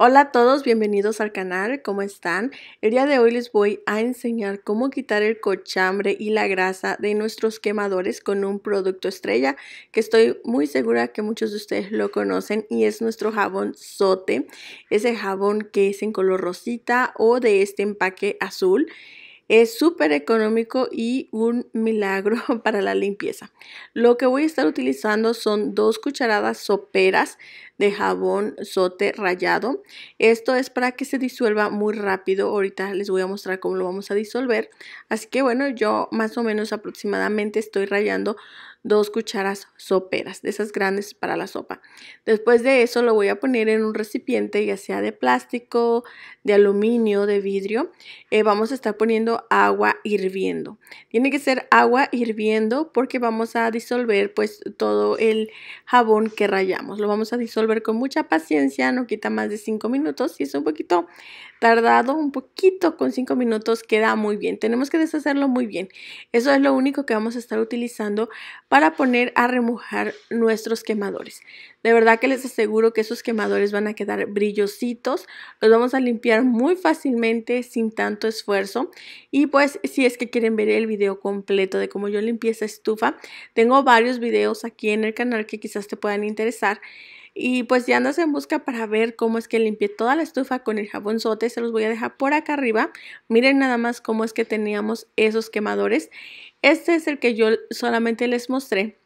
Hola a todos, bienvenidos al canal, ¿cómo están? El día de hoy les voy a enseñar cómo quitar el cochambre y la grasa de nuestros quemadores con un producto estrella que estoy muy segura que muchos de ustedes lo conocen y es nuestro jabón sote, ese jabón que es en color rosita o de este empaque azul es súper económico y un milagro para la limpieza. Lo que voy a estar utilizando son dos cucharadas soperas de jabón sote rallado. Esto es para que se disuelva muy rápido. Ahorita les voy a mostrar cómo lo vamos a disolver. Así que bueno, yo más o menos aproximadamente estoy rayando dos cucharas soperas, de esas grandes para la sopa. Después de eso lo voy a poner en un recipiente, ya sea de plástico, de aluminio, de vidrio. Eh, vamos a estar poniendo agua hirviendo. Tiene que ser agua hirviendo porque vamos a disolver pues todo el jabón que rayamos. Lo vamos a disolver con mucha paciencia, no quita más de 5 minutos Si es un poquito tardado, un poquito con cinco minutos queda muy bien. Tenemos que deshacerlo muy bien. Eso es lo único que vamos a estar utilizando para poner a remojar nuestros quemadores. De verdad que les aseguro que esos quemadores van a quedar brillositos, los vamos a limpiar muy fácilmente sin tanto esfuerzo y pues si es que quieren ver el video completo de cómo yo limpié esa estufa, tengo varios videos aquí en el canal que quizás te puedan interesar. Y pues ya andas en busca para ver cómo es que limpié toda la estufa con el jabón sote. Se los voy a dejar por acá arriba. Miren nada más cómo es que teníamos esos quemadores. Este es el que yo solamente les mostré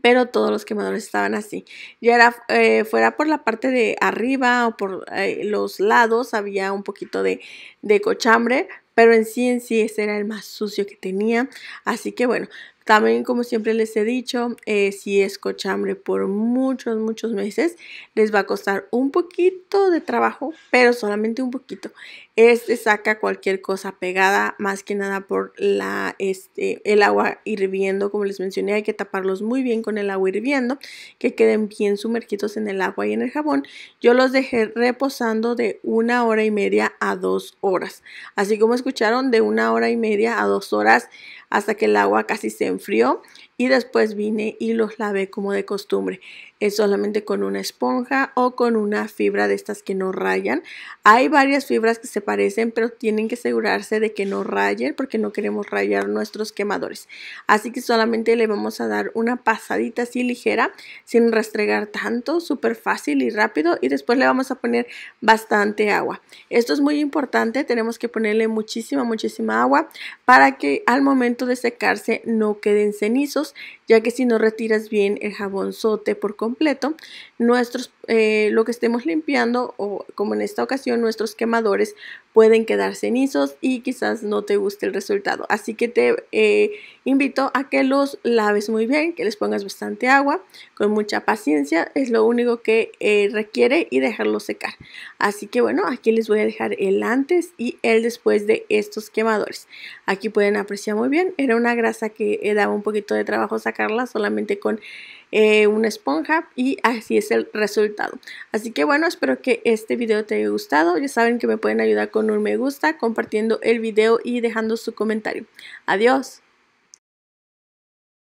pero todos los quemadores estaban así. Ya era eh, fuera por la parte de arriba o por eh, los lados, había un poquito de, de, cochambre, pero en sí, en sí, ese era el más sucio que tenía. Así que bueno, también, como siempre les he dicho, eh, si es cochambre por muchos, muchos meses, les va a costar un poquito de trabajo, pero solamente un poquito. Este saca cualquier cosa pegada, más que nada por la, este, el agua hirviendo, como les mencioné, hay que taparlos muy bien con el agua hirviendo, que queden bien sumergidos en el agua y en el jabón. Yo los dejé reposando de una hora y media a dos horas. Así como escucharon, de una hora y media a dos horas hasta que el agua casi se enfrió y después vine y los lavé como de costumbre. Es solamente con una esponja o con una fibra de estas que no rayan. Hay varias fibras que se parecen, pero tienen que asegurarse de que no rayen porque no queremos rayar nuestros quemadores. Así que solamente le vamos a dar una pasadita así ligera, sin restregar tanto, súper fácil y rápido. Y después le vamos a poner bastante agua. Esto es muy importante, tenemos que ponerle muchísima, muchísima agua para que al momento de secarse no queden cenizos ya que si no retiras bien el jabonzote por completo, nuestros eh, lo que estemos limpiando o como en esta ocasión nuestros quemadores pueden quedar cenizos y quizás no te guste el resultado. Así que te eh, invito a que los laves muy bien, que les pongas bastante agua, con mucha paciencia, es lo único que eh, requiere y dejarlo secar. Así que bueno, aquí les voy a dejar el antes y el después de estos quemadores. Aquí pueden apreciar muy bien, era una grasa que daba un poquito de trabajo sacarla solamente con eh, una esponja y así es el resultado. Así que bueno, espero que este video te haya gustado. Ya saben que me pueden ayudar con un me gusta, compartiendo el video y dejando su comentario. Adiós.